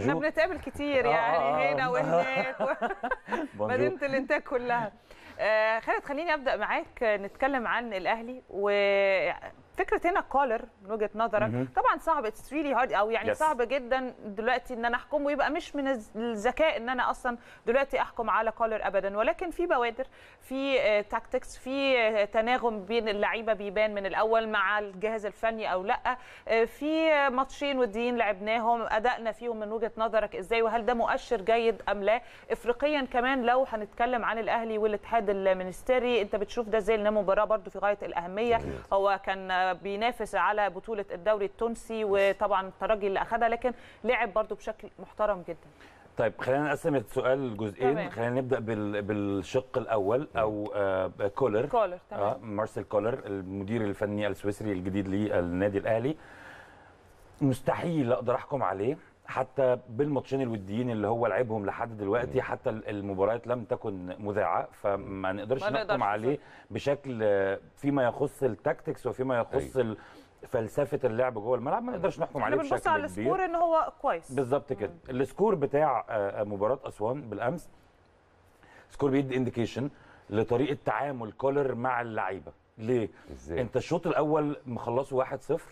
احنا بنتقابل كتير آه، آه، يعني آه هنا آه. وهناك مدينه الانتاج كلها آه خالد خليني ابدا معاك نتكلم عن الاهلي و فكره هنا كولر من وجهه نظرك مم. طبعا صعب اتس ريلي هارد او يعني yes. صعب جدا دلوقتي ان انا احكم ويبقى مش من الذكاء ان انا اصلا دلوقتي احكم على كولر ابدا ولكن في بوادر في تاكتكس آه، في آه، تناغم بين اللعيبه بيبان من الاول مع الجهاز الفني او لا آه، في ماتشين وديين لعبناهم ادائنا فيهم من وجهه نظرك ازاي وهل ده مؤشر جيد ام لا افريقيا كمان لو هنتكلم عن الاهلي والاتحاد المنستري انت بتشوف ده زي المباراه مباراه برده في غايه الاهميه هو كان بينافس على بطوله الدوري التونسي وطبعا الترجي اللي اخدها لكن لعب برده بشكل محترم جدا طيب خلينا نقسم السؤال لجزئين خلينا نبدا بالشق الاول نعم. او آه، كولر كولر تمام آه مارسيل كولر المدير الفني السويسري الجديد للنادي الاهلي مستحيل اقدر احكم عليه حتى بالماتشين الوديين اللي هو لعبهم لحد دلوقتي حتى المباريات لم تكن مذاعه فما نقدرش نحكم عليه بشكل آه، فيما يخص التاكتكس وفيما يخص أي. أيوة. فلسفه اللعب جوه الملعب ما نقدرش نحكم عليه بشكل كبير احنا بنبص على السكور ان هو كويس بالظبط كده السكور بتاع آه، آه، مباراه اسوان بالامس سكور بيدي انديكيشن لطريقه تعامل كولر مع اللعيبه ليه؟ ازاي؟ انت الشوط الاول مخلصه 1-0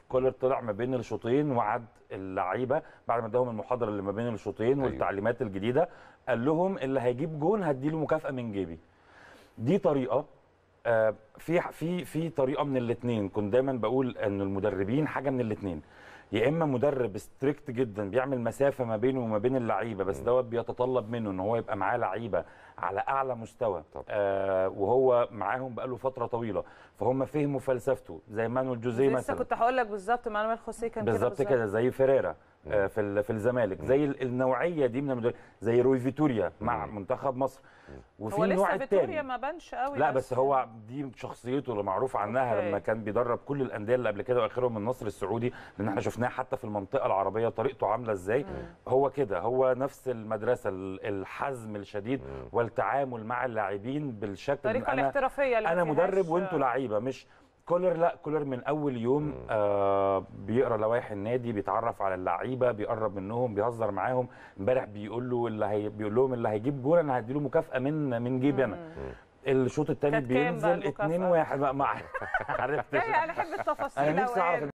كولر طلع ما بين الشوطين وعد اللعيبه بعد ما اداهم المحاضره اللي ما بين الشوطين أيوه. والتعليمات الجديده قال لهم اللي هيجيب جون هديله مكافاه من جيبي. دي طريقه آه، في في في طريقه من الاثنين كنت دايما بقول ان المدربين حاجه من الاثنين يا اما مدرب ستريكت جدا بيعمل مسافه ما بينه وما بين اللعيبه بس دوت بيتطلب منه ان هو يبقى معاه لعيبه على اعلى مستوى طبعا. آه وهو معاهم بقاله فتره طويله فهم فهموا فلسفته زي مانويل جوزيه مثلا لسه كنت هقول لك بالظبط مانويل خوسيه كان بالظبط كده زي فيريرا آه، في في الزمالك زي النوعيه دي من زي روي فيتوريا مع منتخب مصر وفي نوع الثاني فيتوريا ما بانش قوي لا بس هو دي شخصيته اللي معروف عنها أوكي. لما كان بيدرب كل الانديه اللي قبل كده واخرهم النصر السعودي لان احنا شفناه حتى في المنطقه العربيه طريقته عامله ازاي هو كده هو نفس المدرسه الحزم الشديد والتعامل مع اللاعبين بالشكل الطريقه الاحترافيه انا مدرب وانتوا لعيبه مش كولر لا كولر من اول يوم آه بيقرا لوائح النادي بيتعرف على اللعيبه بيقرب منهم بيهزر معاهم امبارح بيقول له اللي هي بيقول لهم اللي هيجيب جول انا هديله مكافاه من من جيبي انا الشوط الثاني بينزل 2 1 عرفت انا احب التفاصيل انا نفسي اعرف